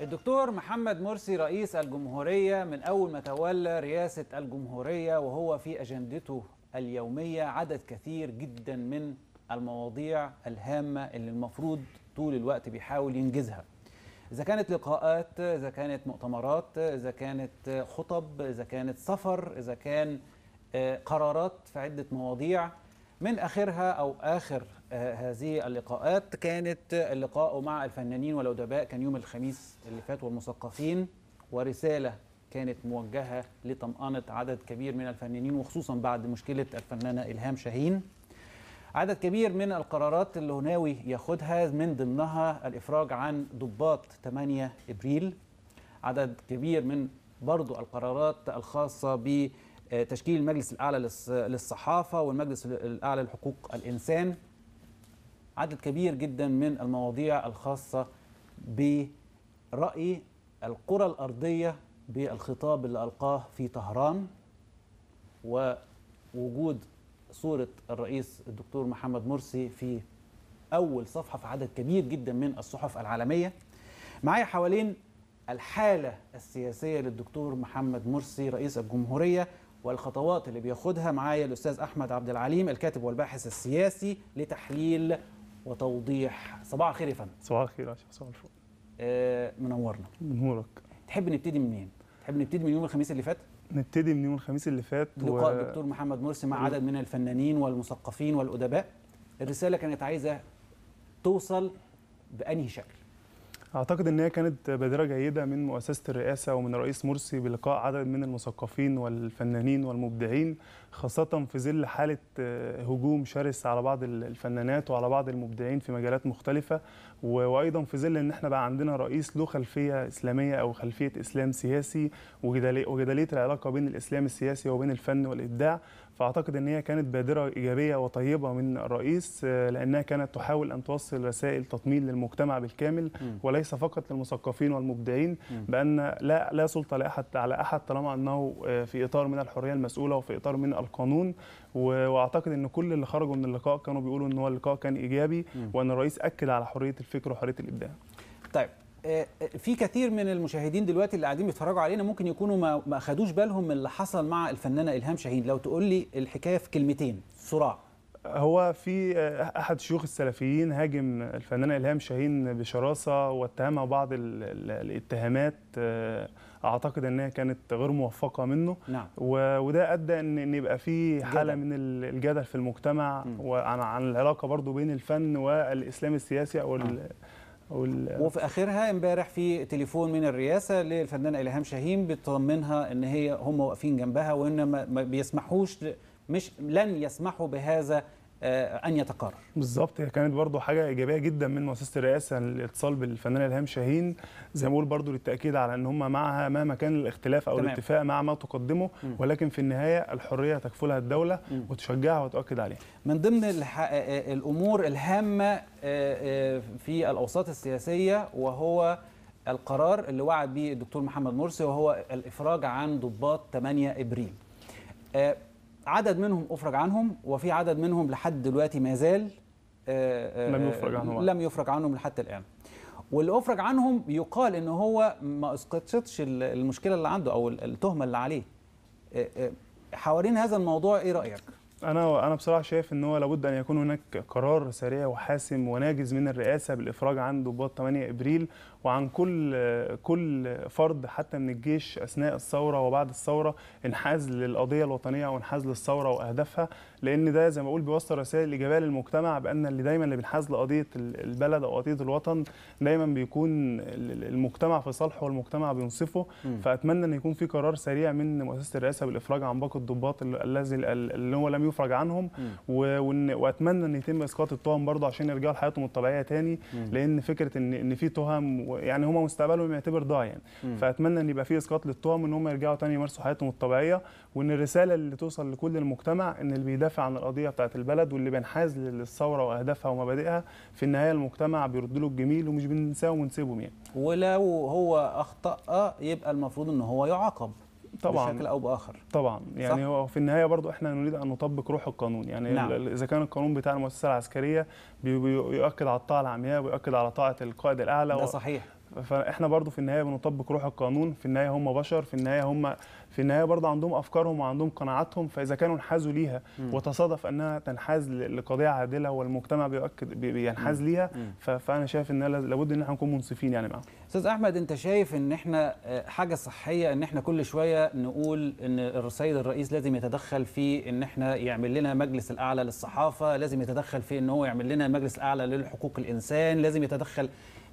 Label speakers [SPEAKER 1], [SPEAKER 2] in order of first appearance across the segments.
[SPEAKER 1] الدكتور محمد مرسي رئيس الجمهورية من أول ما تولى رئاسة الجمهورية وهو في أجندته اليومية عدد كثير جدا من المواضيع الهامة اللي المفروض طول الوقت بيحاول ينجزها إذا كانت لقاءات إذا كانت مؤتمرات إذا كانت خطب إذا كانت سفر إذا كان آه، قرارات في عدة مواضيع من آخرها أو آخر هذه اللقاءات كانت اللقاء مع الفنانين والأدباء كان يوم الخميس اللي فات والمثقفين ورسالة كانت موجهة لطمأنة عدد كبير من الفنانين وخصوصا بعد مشكلة الفنانة إلهام شاهين عدد كبير من القرارات اللي هناوي ياخدها من ضمنها الإفراج عن ضباط 8 إبريل عدد كبير من برضو القرارات الخاصة ب تشكيل المجلس الأعلى للصحافة والمجلس الأعلى لحقوق الإنسان عدد كبير جدا من المواضيع الخاصة برأي القرى الأرضية بالخطاب اللي ألقاه في طهران ووجود صورة الرئيس الدكتور محمد مرسي في أول صفحة في عدد كبير جدا من الصحف العالمية معايا حوالين الحالة السياسية للدكتور محمد مرسي رئيس الجمهورية والخطوات اللي بياخدها معايا الأستاذ أحمد عبد العليم الكاتب والباحث السياسي لتحليل وتوضيح صباح الخير يا فندم صباح الخير يا صباح الفل آه، منورنا منورك تحب نبتدي منين؟ تحب نبتدي من يوم الخميس اللي فات؟ نبتدي من يوم الخميس اللي فات لقاء و... الدكتور محمد مرسي مع عدد من الفنانين والمثقفين والادباء الرساله كانت عايزه توصل بانهي شكل؟
[SPEAKER 2] اعتقد ان هي كانت بادره جيده من مؤسسه الرئاسه ومن الرئيس مرسي بلقاء عدد من المثقفين والفنانين والمبدعين خاصه في ظل حاله آه، هجوم شرس على بعض الفنانات وعلى بعض المبدعين في مجالات مختلفه وايضا في ظل ان احنا بقى عندنا رئيس له خلفيه اسلاميه او خلفيه اسلام سياسي وجدليه العلاقه بين الاسلام السياسي وبين الفن والابداع فاعتقد ان هي كانت بادره ايجابيه وطيبه من الرئيس آه، لانها كانت تحاول ان توصل رسائل تطمين للمجتمع بالكامل وليس فقط للمثقفين والمبدعين بان لا لا سلطه لاحد على احد طالما انه آه، في اطار من الحريه المسؤوله وفي اطار من القانون واعتقد ان كل اللي خرجوا من اللقاء كانوا بيقولوا ان هو اللقاء كان ايجابي وان الرئيس اكد على حريه الفكر وحريه الابداع.
[SPEAKER 1] طيب آه، آه، في كثير من المشاهدين دلوقتي اللي قاعدين بيتفرجوا علينا ممكن يكونوا ما خدوش بالهم من اللي حصل مع الفنانه الهام شاهين لو تقول لي الحكايه في كلمتين صراع هو
[SPEAKER 2] في آه، احد شيوخ السلفيين هاجم الفنانه الهام شاهين بشراسه واتهمها بعض الاتهامات اعتقد انها كانت غير موفقه منه نعم. وده ادى ان يبقى في حاله من الجدل في المجتمع وعن عن
[SPEAKER 1] العلاقه برضو بين الفن والاسلام السياسي او نعم. وفي اخرها امبارح في تليفون من الرئاسه للفنان الهام شاهين بتطمنها ان هي هم واقفين جنبها وان ما بيسمحوش مش لن يسمحوا بهذا آه، ان يتقرر بالظبط هي كانت برضو حاجه ايجابيه جدا من مؤسسه الرئاسه الاتصال بالفنان الهام شاهين
[SPEAKER 2] زي ما بقول برضو للتاكيد على ان هم معها مهما كان الاختلاف او تمام. الاتفاق مع ما تقدمه م. ولكن في النهايه الحريه تكفلها الدوله م. وتشجعها وتؤكد عليها من ضمن آه،
[SPEAKER 1] آه، الامور الهامه في الاوساط السياسيه وهو القرار اللي وعد به الدكتور محمد مرسي وهو الافراج عن ضباط 8 ابريل عدد منهم أفرج عنهم وفي عدد منهم لحد دلوقتي ما زال آه، آه، لم يفرج عنهم لم يفرج عنهم لحتى الآن واللي أفرج عنهم يقال إن هو ما اسقطتش المشكلة اللي عنده أو التهمة اللي عليه آه، حوالين هذا الموضوع إيه رأيك؟
[SPEAKER 2] انا انا بصراحه شايف ان هو لابد ان يكون هناك قرار سريع وحاسم وناجز من الرئاسه بالافراج عن ضباط 8 ابريل وعن كل كل فرد حتى من الجيش اثناء الثوره وبعد الثوره انحاز للقضيه الوطنيه وانحاز للثوره واهدافها لان ده زي ما بقول بيوصل رسائل ايجابيه للمجتمع بان اللي دايما اللي بينحاز لقضيه البلد او قضيه الوطن دايما بيكون المجتمع في صالحه والمجتمع بينصفه فاتمنى ان يكون في قرار سريع من مؤسسه الرئاسه بالافراج عن باقي الضباط الذي اللي هو لم يفرج عنهم و... واتمنى ان يتم اسقاط التهم برضه عشان يرجعوا لحياتهم الطبيعيه تاني لان فكره ان ان في تهم يعني هم مستقبلهم يعتبر ضايع يعني فاتمنى ان يبقى في اسقاط للتهم ان هم يرجعوا تاني يمارسوا حياتهم الطبيعيه وان الرساله اللي توصل لكل المجتمع ان اللي بيدافع عن القضيه بتاعت البلد واللي بينحاز للثوره واهدافها ومبادئها في النهايه المجتمع بيرد له الجميل ومش بننساه ونسيبهم يعني
[SPEAKER 1] ولو هو اخطا يبقى المفروض ان هو يعاقب طبعا بشكل او باخر
[SPEAKER 2] طبعا يعني هو في النهايه برضو احنا نريد ان نطبق روح القانون يعني نعم. اذا كان القانون بتاع المؤسسه العسكريه بيؤكد على الطاعه العمياء ويؤكد على طاعه القائد الاعلى ده صحيح فاحنا برضو في النهايه بنطبق روح القانون في النهايه هم بشر في النهايه هم في النهايه برضه عندهم افكارهم وعندهم قناعاتهم فاذا كانوا انحازوا ليها وتصادف انها تنحاز لقضيه عادله والمجتمع بيؤكد بينحاز ليها فانا شايف ان لابد ان احنا نكون منصفين يعني معاهم
[SPEAKER 1] استاذ احمد انت شايف ان احنا آه، حاجه صحيه ان احنا كل شويه نقول ان السيد الرئيس لازم يتدخل في ان احنا يعمل لنا مجلس الاعلى للصحافه لازم يتدخل في ان هو يعمل لنا مجلس اعلى للحقوق الانسان لازم يتدخل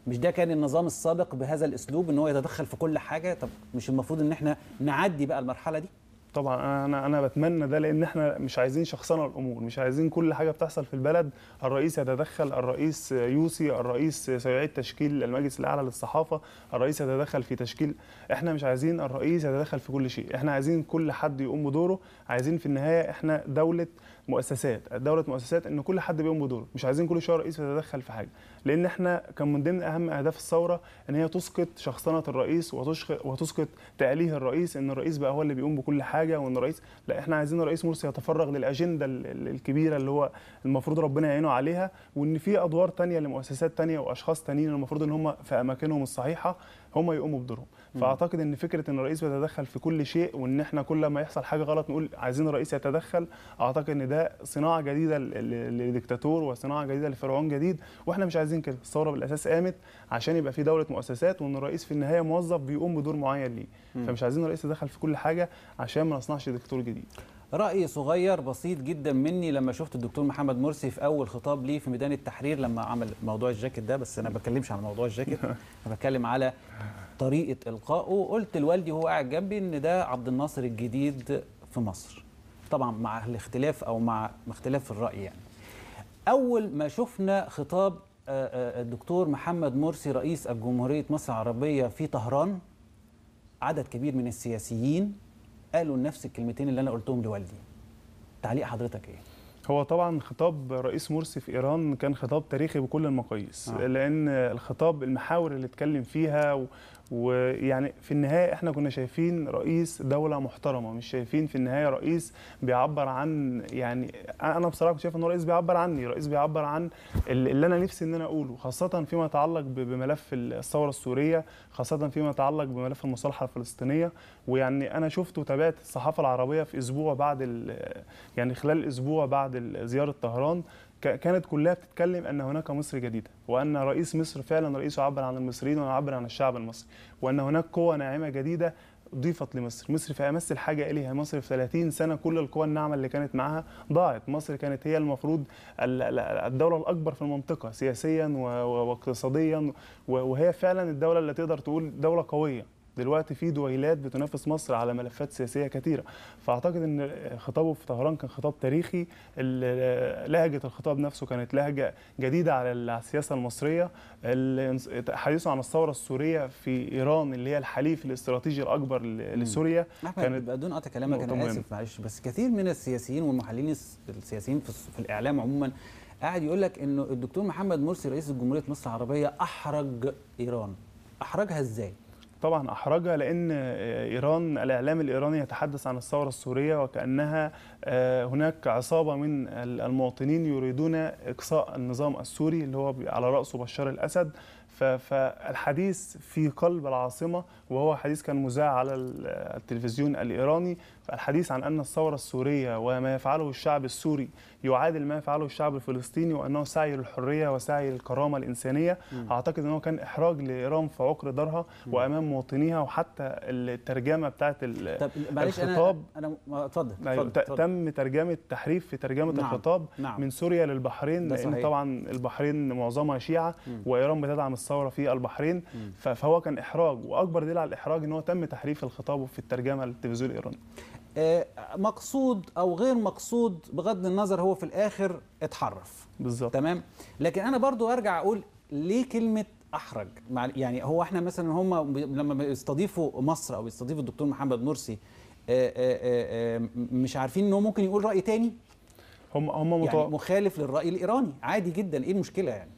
[SPEAKER 1] مش ده كان النظام السابق بهذا الاسلوب ان هو يتدخل في كل حاجه طب مش المفروض ان احنا نعدي بقى المرحله دي
[SPEAKER 2] طبعا انا انا بتمنى ده لان احنا مش عايزين شخصنه الامور مش عايزين كل حاجه بتحصل في البلد الرئيس يتدخل الرئيس يوصي الرئيس سيعيد تشكيل المجلس الاعلى للصحافه الرئيس يتدخل في تشكيل احنا مش عايزين الرئيس يتدخل في كل شيء احنا عايزين كل حد يقوم بدوره عايزين في النهايه احنا دوله مؤسسات دوله مؤسسات ان كل حد بيقوم بدوره مش عايزين كل شويه رئيس يتدخل في حاجه لان احنا كان من ضمن اهم اهداف الثوره ان هي تسقط شخصنه الرئيس وتسقط تأليه الرئيس ان الرئيس بقى هو اللي بيقوم بكل حاجه وان الرئيس لا احنا عايزين الرئيس مرسي يتفرغ للاجنده الكبيره اللي هو المفروض ربنا يعينه عليها وان في ادوار تانية لمؤسسات تانية واشخاص تانيين المفروض ان هم في اماكنهم الصحيحه هم يقوموا بدورهم فاعتقد ان فكره ان الرئيس بيتدخل في كل شيء وان احنا كل ما يحصل حاجه غلط نقول عايزين الرئيس يتدخل اعتقد ان ده صناعه جديده لديكتاتور وصناعه جديده لفرعون جديد واحنا مش عايزين كده الثوره بالاساس قامت عشان يبقى في دوله مؤسسات وان الرئيس في النهايه موظف بيقوم بدور معين ليه فمش عايزين الرئيس يتدخل في كل حاجه عشان ما
[SPEAKER 1] نصنعش ديكتاتور جديد رأي صغير بسيط جدا مني لما شفت الدكتور محمد مرسي في أول خطاب ليه في ميدان التحرير لما عمل موضوع الجاكيت ده بس أنا بتكلمش عن موضوع الجاكيت أنا بتكلم على طريقة إلقائه قلت لوالدي وهو قاعد جنبي إن ده عبد الناصر الجديد في مصر طبعا مع الاختلاف أو مع اختلاف الرأي يعني أول ما شفنا خطاب آه، آه، الدكتور محمد مرسي رئيس الجمهورية مصر العربية في طهران عدد كبير من السياسيين قالوا نفس الكلمتين اللي انا قلتهم لوالدي تعليق حضرتك ايه هو طبعا خطاب رئيس
[SPEAKER 2] مرسي في ايران كان خطاب تاريخي بكل المقاييس آه. لان الخطاب المحاور اللي اتكلم فيها ويعني في النهايه احنا كنا شايفين رئيس دوله محترمه مش شايفين في النهايه رئيس بيعبر عن يعني انا بصراحه كنت شايف ان رئيس بيعبر عني رئيس بيعبر عن اللي انا نفسي ان انا اقوله خاصه فيما يتعلق بملف الثوره السوريه خاصه فيما يتعلق بملف المصالحه الفلسطينيه ويعني انا شفت وتابعت الصحافه العربيه في اسبوع بعد يعني خلال اسبوع بعد زياره طهران كانت كلها بتتكلم ان هناك مصر جديده وان رئيس مصر فعلا رئيسه عبر عن المصريين وعبر عن الشعب المصري وان هناك قوه ناعمه جديده ضيفت لمصر مصر في امس الحاجه اليها مصر في 30 سنه كل القوى الناعمه اللي كانت معاها ضاعت مصر كانت هي المفروض الدوله الاكبر في المنطقه سياسيا واقتصاديا وهي فعلا الدوله اللي تقدر تقول دوله قويه دلوقتي في دويلات بتنافس مصر على ملفات سياسيه كثيره فاعتقد ان خطابه في طهران كان خطاب تاريخي لهجه الخطاب نفسه كانت لهجه جديده على السياسه المصريه حديثه عن الثوره السوريه في ايران اللي هي الحليف الاستراتيجي الاكبر لسوريا كانت بدون قطع كلامك انا اسف
[SPEAKER 1] معلش بس كثير من السياسيين والمحللين السياسيين في الاعلام عموما قاعد يقول لك انه الدكتور محمد مرسي رئيس جمهوريه مصر العربيه احرج ايران
[SPEAKER 2] احرجها ازاي طبعا احرجها لان آه، ايران الاعلام الايراني يتحدث عن الثوره السوريه وكانها آه، هناك عصابه من المواطنين يريدون اقصاء النظام السوري اللي هو على راسه بشار الاسد فالحديث في قلب العاصمه وهو حديث كان مذاع على آه، التلفزيون الايراني الحديث عن أن الثورة السورية وما يفعله الشعب السوري يعادل ما يفعله الشعب الفلسطيني وأنه سعي للحرية وسعي للكرامة الإنسانية م. أعتقد أنه كان إحراج لإيران في عقر دارها وأمام مواطنيها وحتى الترجمة بتاعت الخطاب
[SPEAKER 1] أنا أنا آه، أيوة، اتفضل تم
[SPEAKER 2] ترجمة تحريف في ترجمة نعم. الخطاب نعم. من سوريا للبحرين لأن صحيح. طبعا البحرين معظمها شيعة وإيران بتدعم الثورة في البحرين م. فهو كان إحراج وأكبر دليل على الإحراج أن هو تم تحريف الخطاب في الترجمة للتلفزيون الإيراني
[SPEAKER 1] آه، مقصود او غير مقصود بغض النظر هو في الاخر اتحرف بالظبط تمام لكن انا برضو ارجع اقول ليه كلمه احرج يعني هو احنا مثلا هم لما بيستضيفوا مصر او بيستضيفوا الدكتور محمد مرسي آه، آه، مش عارفين ان هو ممكن يقول راي تاني هم هم يعني مخالف للراي الايراني عادي جدا ايه المشكله
[SPEAKER 2] يعني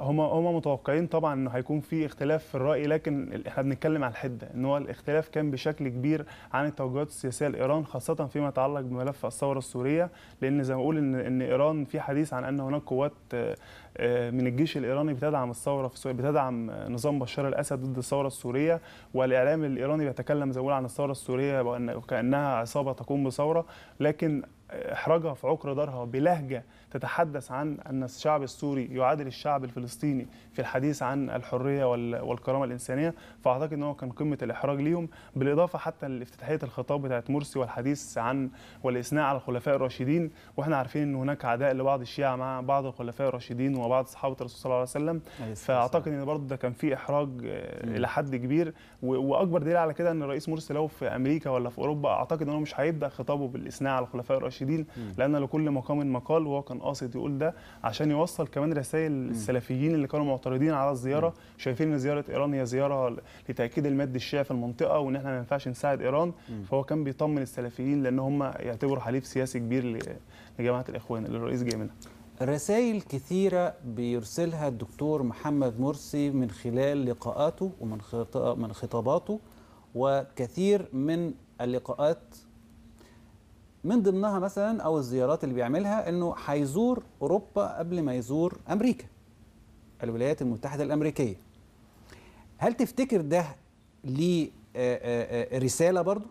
[SPEAKER 2] هما هما متوقعين طبعا انه هيكون في اختلاف في الراي لكن احنا بنتكلم على الحده ان هو الاختلاف كان بشكل كبير عن التوجهات السياسيه لايران خاصه فيما يتعلق بملف الثوره السوريه لان زي ما بقول ان ان ايران في حديث عن ان هناك قوات آه، آه، من الجيش الايراني بتدعم الثوره في سوريا بتدعم نظام بشار الاسد ضد الثوره السوريه والاعلام الايراني بيتكلم زي ما بقول عن الثوره السوريه وكانها عصابه تقوم بثوره لكن احراجها في عقر دارها بلهجه تتحدث عن أن الشعب السوري يعادل الشعب الفلسطيني في الحديث عن الحرية والكرامة الإنسانية فأعتقد أنه كان قمة الإحراج ليهم بالإضافة حتى لافتتاحية الخطاب بتاعت مرسي والحديث عن والإثناء على الخلفاء الراشدين وإحنا عارفين أن هناك عداء لبعض الشيعة مع بعض الخلفاء الراشدين وبعض صحابة الرسول صلى الله عليه وسلم فأعتقد أن برضه ده كان في إحراج آه، إلى حد كبير وأكبر دليل على كده أن الرئيس مرسي لو في أمريكا ولا في أوروبا أعتقد أنه مش هيبدأ خطابه بالإثناء على الخلفاء الراشدين لأن لكل مقام مقال وهو كان قاصد يقول ده عشان يوصل كمان رسائل السلفيين اللي كانوا معترضين على الزياره شايفين ان زياره ايران هي زياره لتاكيد المد الشيعي في المنطقه وان احنا ما ينفعش نساعد ايران فهو كان بيطمن السلفيين
[SPEAKER 1] لان هم يعتبروا حليف سياسي كبير لجماعه الاخوان اللي الرئيس جاي منها رسائل كثيرة بيرسلها الدكتور محمد مرسي من خلال لقاءاته ومن من خطاباته وكثير من اللقاءات من ضمنها مثلا او الزيارات اللي بيعملها انه هيزور اوروبا قبل ما يزور امريكا الولايات المتحده الامريكيه هل تفتكر ده ليه آه، آه، آه، رساله برضه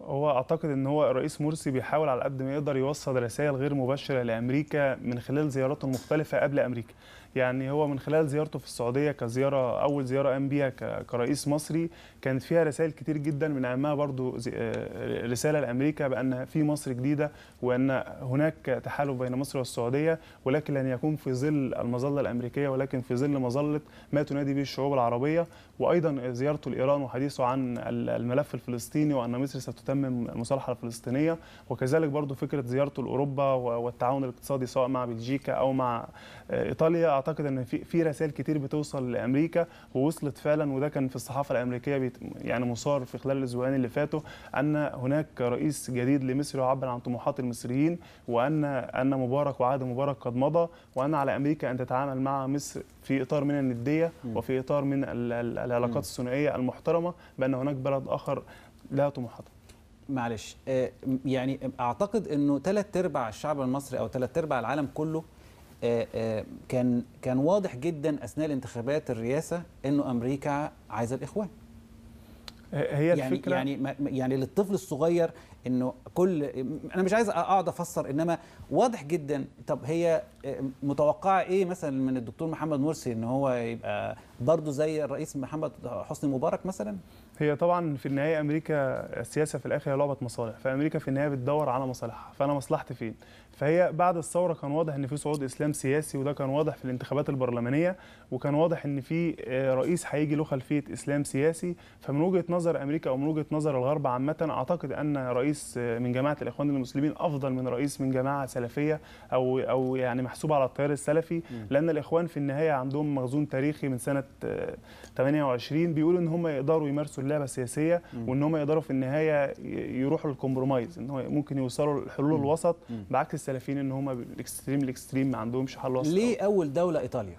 [SPEAKER 1] هو اعتقد
[SPEAKER 2] ان هو الرئيس مرسي بيحاول على قد ما يقدر يوصل رسائل غير مباشره لامريكا من خلال زياراته المختلفه قبل امريكا يعني هو من خلال زيارته في السعوديه كزياره اول زياره قام بيها كرئيس مصري كانت فيها رسائل كتير جدا من اهمها برضو آه، رساله لامريكا بان في مصر جديده وان هناك تحالف بين مصر والسعوديه ولكن لن يكون في ظل المظله الامريكيه ولكن في ظل مظله ما تنادي به الشعوب العربيه وايضا زيارته لايران وحديثه عن الملف الفلسطيني وان مصر ستتمم المصالحه الفلسطينيه وكذلك برضو فكره زيارته لاوروبا والتعاون الاقتصادي سواء مع بلجيكا او مع آه، ايطاليا اعتقد ان في في رسائل كتير بتوصل لامريكا ووصلت فعلا وده كان في الصحافه الامريكيه يعني مصار في خلال الاسبوعين اللي فاتوا ان هناك رئيس جديد لمصر يعبر عن طموحات المصريين وان ان مبارك وعهد مبارك قد مضى وان على امريكا ان تتعامل مع مصر في اطار من النديه وفي اطار من العلاقات
[SPEAKER 1] الثنائيه المحترمه بان هناك بلد اخر لها طموحات معلش آه، يعني اعتقد انه ثلاث ارباع الشعب المصري او ثلاث ارباع العالم كله آه، آه، كان كان واضح جدا اثناء الانتخابات الرئاسه انه امريكا عايزه الاخوان آه، هي يعني الفكرة يعني يعني للطفل الصغير انه كل انا مش عايز اقعد افسر انما واضح جدا طب هي متوقعه ايه مثلا من الدكتور محمد مرسي ان هو يبقى برضه زي الرئيس محمد حسني مبارك مثلا هي طبعا في النهايه امريكا السياسه في الاخر هي لعبه مصالح
[SPEAKER 2] فامريكا في النهايه بتدور على مصالحها فانا مصلحتي فين فهي بعد الثوره كان واضح ان في صعود اسلام سياسي وده كان واضح في الانتخابات البرلمانيه وكان واضح ان في آه، رئيس هيجي له خلفيه اسلام سياسي فمن وجهه نظر امريكا او من وجهه نظر الغرب عامه اعتقد ان رئيس آه، من جماعه الاخوان المسلمين افضل من رئيس من جماعه سلفيه او او يعني محسوبه على التيار السلفي لان الاخوان في النهايه عندهم مخزون تاريخي من سنه 28 آه، بيقولوا ان هم يقدروا يمارسوا اللعبه السياسيه وان هم يقدروا في النهايه يروحوا للكومبرومايز ان هو ممكن يوصلوا لحلول الوسط بعكس السلفيين ان هم الاكستريم الاكستريم ما عندهمش حل وسط ليه اول دوله ايطاليا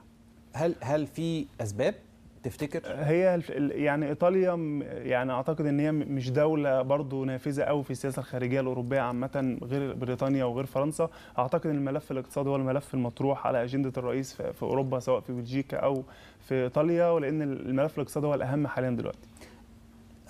[SPEAKER 2] هل هل في اسباب تفتكر هي يعني ايطاليا يعني اعتقد ان هي مش دوله برضو نافذه قوي في السياسه الخارجيه الاوروبيه عامه غير بريطانيا وغير فرنسا اعتقد ان الملف الاقتصادي هو الملف المطروح على اجنده الرئيس في اوروبا سواء في بلجيكا او في ايطاليا ولان الملف الاقتصادي هو
[SPEAKER 1] الاهم حاليا دلوقتي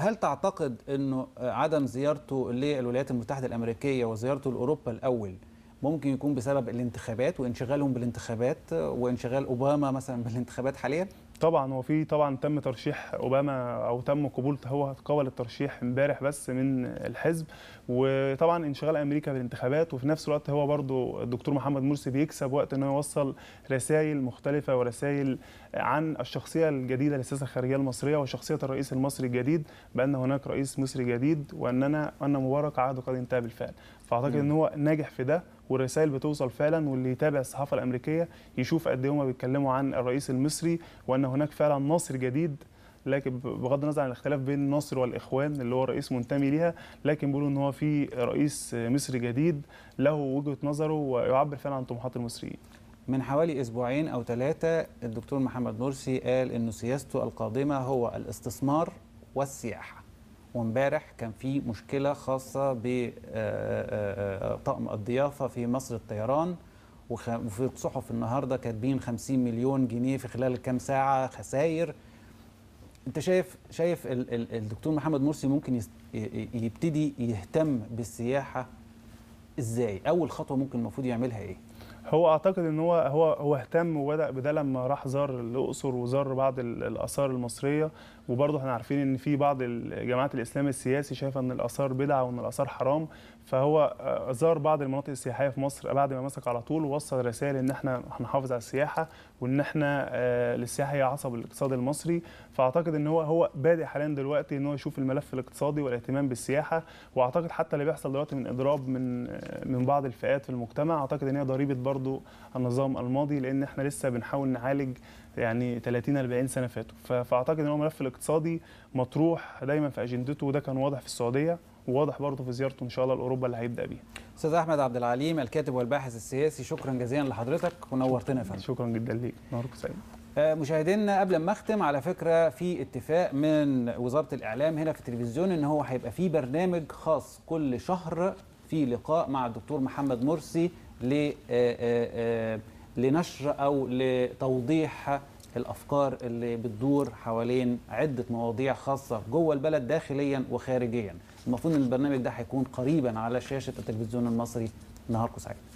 [SPEAKER 1] هل تعتقد انه عدم زيارته للولايات المتحده الامريكيه وزيارته لاوروبا الاول ممكن يكون بسبب الانتخابات وانشغالهم بالانتخابات وانشغال اوباما مثلا بالانتخابات حاليا؟ طبعا هو في طبعا تم ترشيح
[SPEAKER 2] اوباما او تم قبول هو قبل الترشيح امبارح بس من الحزب وطبعا انشغال امريكا بالانتخابات وفي نفس الوقت هو برضو الدكتور محمد مرسي بيكسب وقت انه يوصل رسائل مختلفه ورسائل عن الشخصيه الجديده للسياسه الخارجيه المصريه وشخصيه الرئيس المصري الجديد بان هناك رئيس مصري جديد واننا ان مبارك عهده قد انتهى بالفعل فاعتقد ان هو ناجح في ده والرسائل بتوصل فعلا واللي يتابع الصحافه الامريكيه يشوف قد ايه هم بيتكلموا عن الرئيس المصري وان هناك فعلا نصر جديد لكن بغض النظر عن الاختلاف بين نصر والاخوان اللي هو رئيس منتمي ليها لكن بيقولوا ان هو في رئيس مصري جديد له وجهه نظره ويعبر فعلا عن طموحات المصريين
[SPEAKER 1] من حوالي اسبوعين او ثلاثه الدكتور محمد مرسي قال انه سياسته القادمه هو الاستثمار والسياحه وامبارح كان في مشكله خاصه بطقم آه، آه، آه، الضيافه في مصر الطيران وفي الصحف النهارده كاتبين 50 مليون جنيه في خلال كام ساعه خسائر انت شايف شايف الدكتور محمد مرسي ممكن يبتدي يهتم بالسياحه ازاي اول خطوه ممكن المفروض يعملها ايه هو اعتقد ان هو
[SPEAKER 2] هو هو اهتم وبدا بده لما راح زار الاقصر وزار بعض الاثار المصريه وبرضه احنا عارفين ان في بعض الجماعات الاسلام السياسي شايفه ان الاثار بدعه وان الاثار حرام فهو آه، زار بعض المناطق السياحيه في مصر بعد ما مسك على طول ووصل رسائل ان احنا هنحافظ على السياحه وان احنا السياحه آه، هي عصب الاقتصاد المصري فاعتقد ان هو هو بادئ حاليا دلوقتي ان هو يشوف الملف الاقتصادي والاهتمام بالسياحه واعتقد حتى اللي بيحصل دلوقتي من اضراب من آه، من بعض الفئات في المجتمع اعتقد ان هي ضريبه برضو النظام الماضي لان احنا لسه بنحاول نعالج يعني 30 40 سنه فاتوا فاعتقد ان هو الملف الاقتصادي مطروح دايما في اجندته وده كان واضح في السعوديه وواضح برضه في زيارته ان شاء
[SPEAKER 1] الله لاوروبا اللي هيبدا بيها. استاذ احمد عبد العليم الكاتب والباحث السياسي شكرا جزيلا لحضرتك ونورتنا يا فندم. شكرا جدا ليك نورك سعيد. آه، مشاهدينا قبل ما اختم على فكره في اتفاق من وزاره الاعلام هنا في التلفزيون ان هو هيبقى في برنامج خاص كل شهر في لقاء مع الدكتور محمد مرسي ل آه، آه، لنشر او لتوضيح الافكار اللي بتدور حوالين عده مواضيع خاصه جوه البلد داخليا وخارجيا المفروض ان البرنامج ده هيكون قريبا على شاشه التلفزيون المصري نهاركم سعيد